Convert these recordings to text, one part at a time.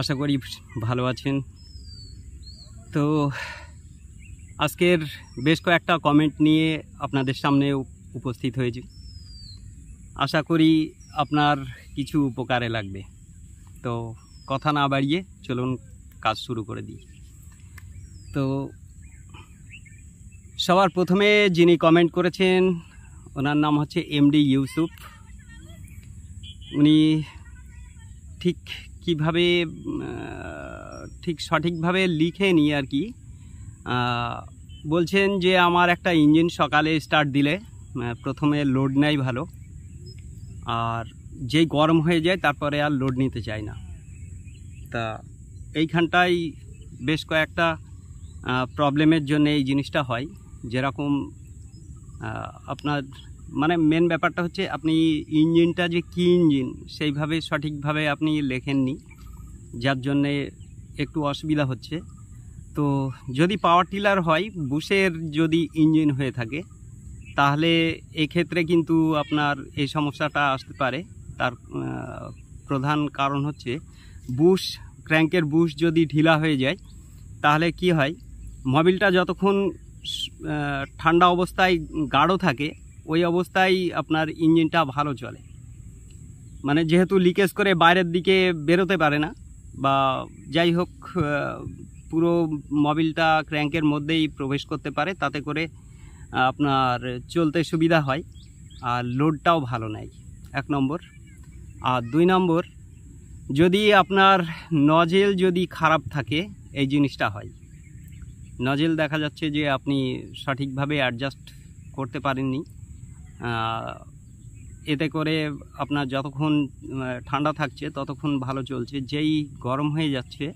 আশা করি ভালো আছেন তো আজকের বেশ কয়েকটা কমেন্ট নিয়ে আপনাদের সামনে উপস্থিত হয়েছি আশা করি আপনার কিছু উপকারে লাগবে তো কথা না বাড়িয়ে চলুন কাজ শুরু করে দিই তো সবার প্রথমে যিনি কমেন্ট করেছেন ওনার নাম হচ্ছে এমডি ইউসুফ উনি ঠিক কিভাবে ঠিক সঠিকভাবে লিখে নিই আর কি বলছেন যে আমার একটা ইঞ্জিন সকালে স্টার্ট দিলে প্রথমে লোড নেয় ভালো আর যেই গরম হয়ে যায় তারপরে আর লোড নিতে চায় না তা এইখানটাই বেশ কয়েকটা প্রবলেমের জন্য এই জিনিসটা হয় যেরকম আপনার মানে মেন ব্যাপারটা হচ্ছে আপনি ইঞ্জিনটা যে কী ইঞ্জিন সেইভাবে সঠিকভাবে আপনি লেখেননি যার জন্যে একটু অসুবিধা হচ্ছে তো যদি পাওয়ার টিলার হয় বুশের যদি ইঞ্জিন হয়ে থাকে তাহলে এক্ষেত্রে কিন্তু আপনার এই সমস্যাটা আসতে পারে তার প্রধান কারণ হচ্ছে বুশ ক্র্যাঙ্কের বুশ যদি ঢিলা হয়ে যায় তাহলে কি হয় মোবিলটা যতক্ষণ ঠান্ডা অবস্থায় গাঢ় থাকে ওই অবস্থায় আপনার ইঞ্জিনটা ভালো চলে মানে যেহেতু লিকেজ করে বাইরের দিকে বেরোতে পারে না বা যাই হোক পুরো মবিলটা ক্র্যাঙ্কের মধ্যেই প্রবেশ করতে পারে তাতে করে আপনার চলতে সুবিধা হয় আর লোডটাও ভালো নেয় এক নম্বর আর দুই নম্বর যদি আপনার নজেল যদি খারাপ থাকে এই জিনিসটা হয় নজেল দেখা যাচ্ছে যে আপনি সঠিকভাবে অ্যাডজাস্ট করতে পারেননি এতে করে আপনার যতক্ষণ ঠান্ডা থাকছে ততক্ষণ ভালো চলছে যেই গরম হয়ে যাচ্ছে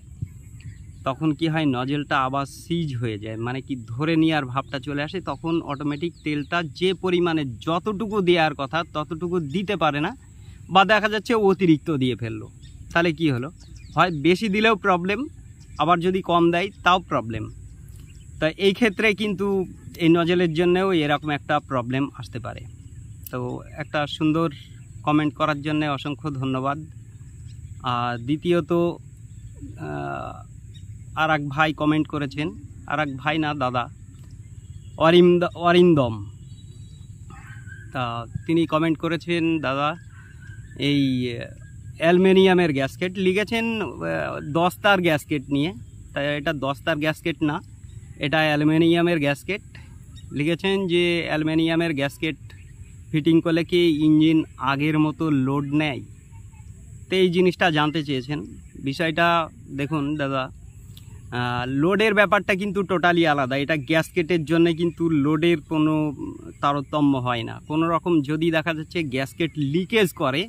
তখন কি হয় নজেলটা আবার সিজ হয়ে যায় মানে কি ধরে নেওয়ার ভাবটা চলে আসে তখন অটোমেটিক তেলটা যে পরিমাণে যতটুকু দেওয়ার কথা ততটুকু দিতে পারে না বা দেখা যাচ্ছে অতিরিক্ত দিয়ে ফেললো তাহলে কি হলো হয় বেশি দিলেও প্রবলেম আবার যদি কম দেয় তাও প্রবলেম তা এই ক্ষেত্রে কিন্তু এই নজলের জন্যেও এরকম একটা প্রবলেম আসতে পারে তো একটা সুন্দর কমেন্ট করার জন্য অসংখ্য ধন্যবাদ আর দ্বিতীয়ত আর এক ভাই কমেন্ট করেছেন আর এক ভাই না দাদা অরিন্দ অরিন্দম তা তিনি কমেন্ট করেছেন দাদা এই অ্যালমিনিয়ামের গ্যাসকেট লিখেছেন দস্তার গ্যাসকেট নিয়ে তাই এটা দস্তার গ্যাসকেট না এটা অ্যালুমিনিয়ামের গ্যাসকেট লিখেছেন যে অ্যালুমিনিয়ামের গ্যাসকেট ফিটিং করলে কি ইঞ্জিন আগের মতো লোড নেয় তো এই জিনিসটা জানতে চেয়েছেন বিষয়টা দেখুন দাদা লোডের ব্যাপারটা কিন্তু টোটালি আলাদা এটা গ্যাসকেটের জন্য কিন্তু লোডের কোনো তারতম্য হয় না কোনো রকম যদি দেখা যাচ্ছে গ্যাসকেট লিকেজ করে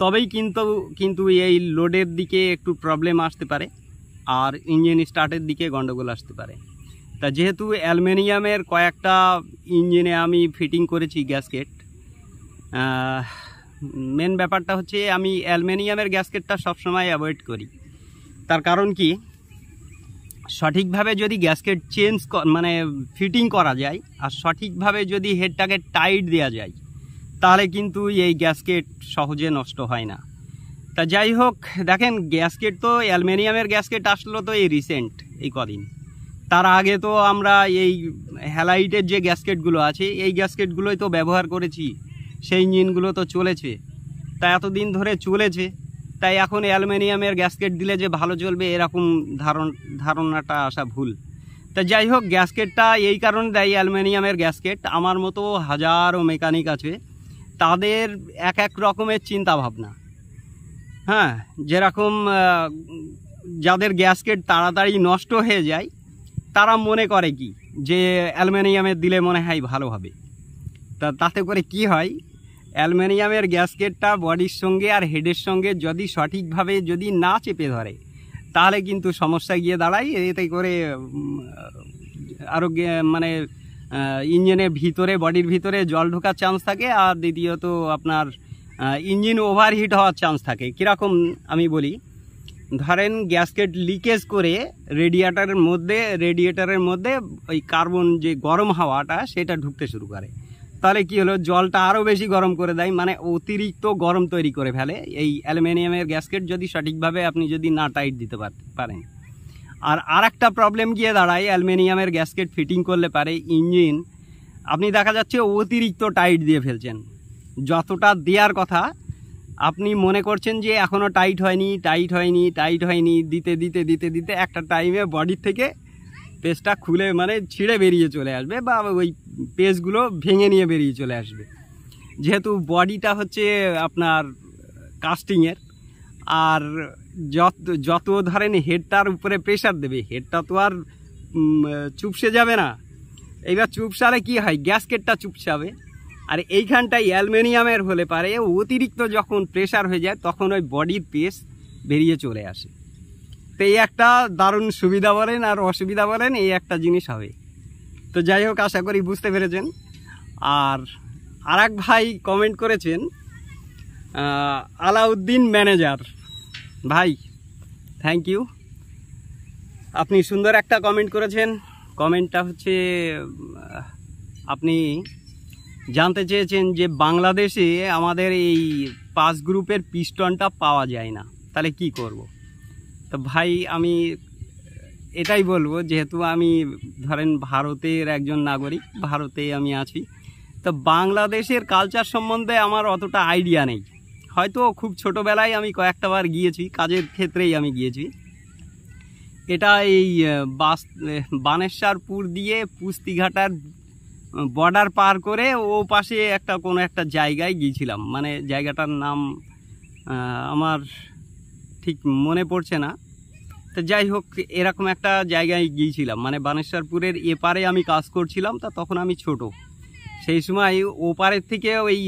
তবেই কিন্তু কিন্তু এই লোডের দিকে একটু প্রবলেম আসতে পারে আর ইঞ্জিন স্টার্টের দিকে গন্ডগোল আসতে পারে তা যেহেতু অ্যালুমিনিয়ামের কয়েকটা ইঞ্জিনে আমি ফিটিং করেছি গ্যাসকেট মেন ব্যাপারটা হচ্ছে আমি অ্যালুমিনিয়ামের গ্যাসকেটটা সবসময় অ্যাভয়েড করি তার কারণ কি সঠিকভাবে যদি গ্যাসকেট চেঞ্জ মানে ফিটিং করা যায় আর সঠিকভাবে যদি হেডটাকে টাইট দেওয়া যায় তাহলে কিন্তু এই গ্যাসকেট সহজে নষ্ট হয় না তা যাই হোক দেখেন গ্যাসকেট তো অ্যালুমিনিয়ামের গ্যাসকেট আসলো তো এই রিসেন্ট এই কদিন তার আগে তো আমরা এই হ্যালাইটের যে গ্যাসকেটগুলো আছে এই গ্যাসকেটগুলোই তো ব্যবহার করেছি সেই ইঞ্জিনগুলো তো চলেছে তা এতদিন ধরে চলেছে তাই এখন অ্যালুমিনিয়ামের গ্যাসকেট দিলে যে ভালো চলবে এরকম ধারণ ধারণাটা আসা ভুল তা যাই হোক গ্যাসকেটটা এই কারণে দেয় অ্যালুমিনিয়ামের গ্যাসকেট আমার মতো হাজারো মেকানিক আছে তাদের এক এক রকমের চিন্তা ভাবনা হ্যাঁ যেরকম যাদের গ্যাসকেট তাড়াতাড়ি নষ্ট হয়ে যায় তারা মনে করে কি যে অ্যালুমিনিয়ামের দিলে মনে হয় ভালো হবে তা তাতে করে কি হয় অ্যালুমিনিয়ামের গ্যাসকেটটা বডির সঙ্গে আর হেডের সঙ্গে যদি সঠিকভাবে যদি না চেপে ধরে তাহলে কিন্তু সমস্যা গিয়ে দাঁড়ায় এতে করে আরও মানে ইঞ্জিনের ভিতরে বডির ভিতরে জল ঢোকার চান্স থাকে আর দ্বিতীয়ত আপনার ইঞ্জিন ওভারহিট হওয়ার চান্স থাকে কীরকম আমি বলি ধরেন গ্যাসকেট লিকেজ করে রেডিয়েটারের মধ্যে রেডিয়েটারের মধ্যে ওই কার্বন যে গরম হাওয়াটা সেটা ঢুকতে শুরু করে তাহলে কি হলো জলটা আরও বেশি গরম করে দেয় মানে অতিরিক্ত গরম তৈরি করে ফেলে এই অ্যালুমিনিয়ামের গ্যাসকেট যদি সঠিকভাবে আপনি যদি না টাইট দিতে পারেন আর আর একটা প্রবলেম গিয়ে দাঁড়ায় অ্যালুমিনিয়ামের গ্যাসকেট ফিটিং করলে পারে ইঞ্জিন আপনি দেখা যাচ্ছে অতিরিক্ত টাইট দিয়ে ফেলছেন যতটা দেওয়ার কথা আপনি মনে করছেন যে এখনও টাইট হয়নি টাইট হয়নি টাইট হয়নি দিতে দিতে দিতে দিতে একটা টাইমে বডির থেকে পেজটা খুলে মানে ছিঁড়ে বেরিয়ে চলে আসবে বা ওই পেজগুলো ভেঙে নিয়ে বেরিয়ে চলে আসবে যেহেতু বডিটা হচ্ছে আপনার কাস্টিংয়ের আর যত যত ধরেন হেডটার উপরে প্রেশার দেবে হেডটা তো আর চুপসে যাবে না এইবার চুপসালে কি হয় গ্যাসকেটটা চুপসাবে আর এইখানটায় অ্যালমিনিয়ামের হলে পারে অতিরিক্ত যখন প্রেশার হয়ে যায় তখন ওই বডির পেস বেরিয়ে চলে আসে তো এই একটা দারুণ সুবিধা বলেন আর অসুবিধা বলেন এই একটা জিনিস হবে তো যাই হোক আশা করি বুঝতে পেরেছেন আর আর ভাই কমেন্ট করেছেন আলাউদ্দিন ম্যানেজার ভাই থ্যাংক ইউ আপনি সুন্দর একটা কমেন্ট করেছেন কমেন্টটা হচ্ছে আপনি জানতে চেয়েছেন যে বাংলাদেশে আমাদের এই পাস গ্রুপের পিস্টনটা পাওয়া যায় না তাহলে কি করব। তো ভাই আমি এটাই বলবো যেহেতু আমি ধরেন ভারতের একজন নাগরিক ভারতে আমি আছি তো বাংলাদেশের কালচার সম্বন্ধে আমার অতটা আইডিয়া নেই হয়তো খুব ছোটোবেলায় আমি কয়েকটা বার গিয়েছি কাজের ক্ষেত্রেই আমি গিয়েছি এটা এই বাস বানেশ্বরপুর দিয়ে পুস্তিঘাটার বর্ডার পার করে ও পাশে একটা কোনো একটা জায়গায় গিয়েছিলাম মানে জায়গাটার নাম আমার ঠিক মনে পড়ছে না তো যাই হোক এরকম একটা জায়গায় গিয়েছিলাম মানে বানেশ্বরপুরের এপারে আমি কাজ করছিলাম তা তখন আমি ছোট সেই সময় ওপারের থেকে ওই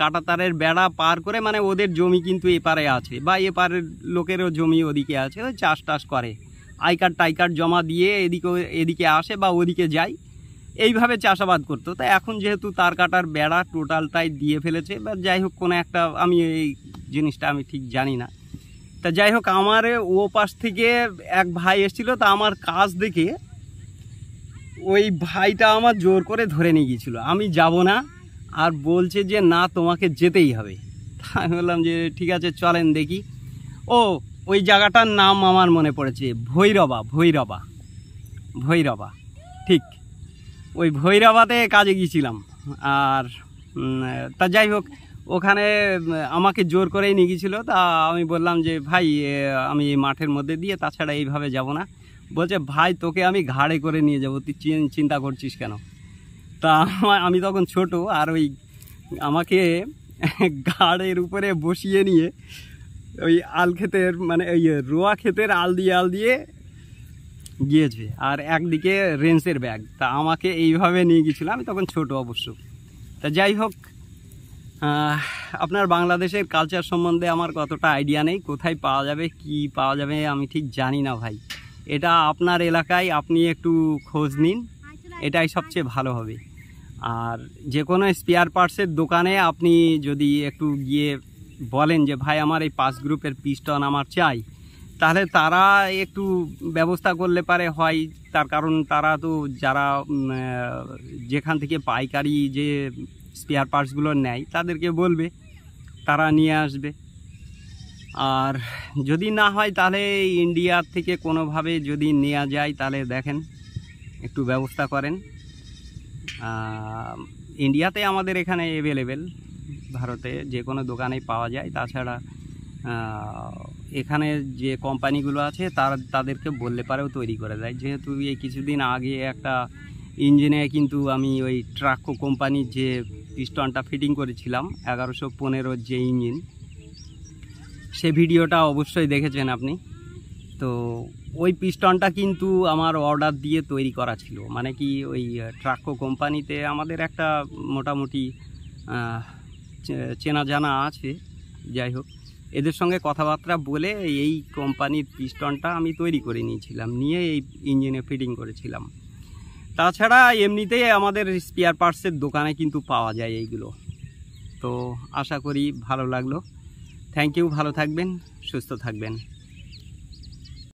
কাটাতারের বেড়া পার করে মানে ওদের জমি কিন্তু এপারে আছে বা এপারের লোকেরও জমি ওদিকে আছে ওই চাষ টাস করে আইকার টাইকার জমা দিয়ে এদিকে এদিকে আসে বা ওদিকে যায় এইভাবে চাষাবাদ করতো তা এখন যেহেতু তার কাটার বেড়া টোটালটাই দিয়ে ফেলেছে বা যাই হোক কোনো একটা আমি এই জিনিসটা আমি ঠিক জানি না তা যাই হোক আমার ও পাশ থেকে এক ভাই এসেছিল তা আমার কাজ দেখে ওই ভাইটা আমার জোর করে ধরে নিয়ে গিয়েছিলো আমি যাব না আর বলছে যে না তোমাকে যেতেই হবে তা আমি বললাম যে ঠিক আছে চলেন দেখি ও ওই জায়গাটার নাম আমার মনে পড়েছে ভৈরবা ভৈরবা ভৈরবা ঠিক ওই ভৈরাবাদে কাজে গিয়েছিলাম আর তা যাই হোক ওখানে আমাকে জোর করেই নিয়ে গিয়েছিলো তা আমি বললাম যে ভাই আমি এই মাঠের মধ্যে দিয়ে তাছাড়া এইভাবে যাব না বলছে ভাই তোকে আমি ঘাড়ে করে নিয়ে যাবো তুই চিন্তা করছিস কেন তা আমি তখন ছোট আর ওই আমাকে ঘাড়ের উপরে বসিয়ে নিয়ে ওই আল ক্ষেতের মানে ওই রোয়া ক্ষেতের আল দিয়ে আল দিয়ে গিয়েছে আর একদিকে রেঞ্চের ব্যাগ তা আমাকে এইভাবে নিয়ে গিয়েছিলো আমি তখন ছোট অবশ্য তা যাই হোক আপনার বাংলাদেশের কালচার সম্বন্ধে আমার কতটা আইডিয়া নেই কোথায় পাওয়া যাবে কি পাওয়া যাবে আমি ঠিক জানি না ভাই এটা আপনার এলাকায় আপনি একটু খোঁজ নিন এটাই সবচেয়ে ভালো হবে আর যে কোনো স্পেয়ার পার্টসের দোকানে আপনি যদি একটু গিয়ে বলেন যে ভাই আমার এই পাস গ্রুপের পিস্টন আমার চাই তাহলে তারা একটু ব্যবস্থা করলে পারে হয় তার কারণ তারা তো যারা যেখান থেকে পাইকারি যে স্পেয়ার পার্টসগুলো নেয় তাদেরকে বলবে তারা নিয়ে আসবে আর যদি না হয় তাহলে ইন্ডিয়ার থেকে কোনোভাবে যদি নেওয়া যায় তাহলে দেখেন একটু ব্যবস্থা করেন ইন্ডিয়াতে আমাদের এখানে অ্যাভেলেবেল ভারতে যে কোনো দোকানেই পাওয়া যায় তাছাড়া এখানে যে কোম্পানিগুলো আছে তারা তাদেরকে বললে পারেও তৈরি করে দেয় যেহেতু এই কিছুদিন আগে একটা ইঞ্জিনে কিন্তু আমি ওই ট্রাকো কোম্পানির যে পিস্টনটা ফিটিং করেছিলাম এগারোশো পনেরোর যে ইঞ্জিন সে ভিডিওটা অবশ্যই দেখেছেন আপনি তো ওই পিস্টনটা কিন্তু আমার অর্ডার দিয়ে তৈরি করা ছিল মানে কি ওই ট্রাকো কোম্পানিতে আমাদের একটা মোটামুটি চেনা জানা আছে যাই হোক এদের সঙ্গে কথাবার্তা বলে এই কোম্পানির পিস্টনটা আমি তৈরি করে নিয়েছিলাম নিয়ে এই ইঞ্জিনে ফিটিং করেছিলাম তাছাড়া এমনিতেই আমাদের স্পেয়ার পার্টসের দোকানে কিন্তু পাওয়া যায় এইগুলো তো আশা করি ভালো লাগলো থ্যাংক ইউ ভালো থাকবেন সুস্থ থাকবেন